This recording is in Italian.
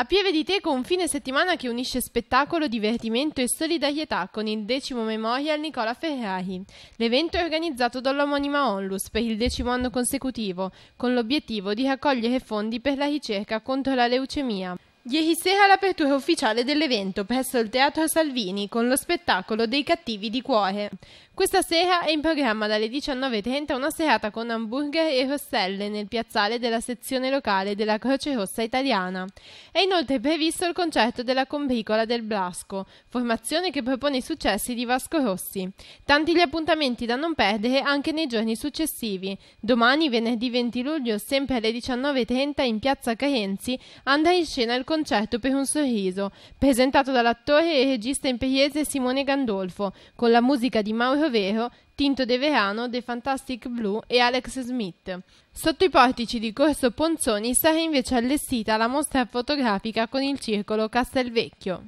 A Pieve di Teco un fine settimana che unisce spettacolo, divertimento e solidarietà con il decimo Memorial Nicola Ferrari. L'evento è organizzato dall'omonima Onlus per il decimo anno consecutivo, con l'obiettivo di raccogliere fondi per la ricerca contro la leucemia. Ieri sera l'apertura ufficiale dell'evento presso il Teatro Salvini con lo spettacolo dei cattivi di cuore. Questa sera è in programma dalle 19.30 una serata con hamburger e rosselle nel piazzale della sezione locale della Croce Rossa Italiana. È inoltre previsto il concerto della Combricola del Blasco, formazione che propone i successi di Vasco Rossi. Tanti gli appuntamenti da non perdere anche nei giorni successivi. Domani, venerdì 20 luglio, sempre alle 19.30 in piazza Carenzi, andrà in scena il concerto concerto per un sorriso, presentato dall'attore e regista imperiese Simone Gandolfo, con la musica di Mauro Vero, Tinto De Verano, The Fantastic Blue e Alex Smith. Sotto i portici di Corso Ponzoni sarà invece allestita la mostra fotografica con il circolo Castelvecchio.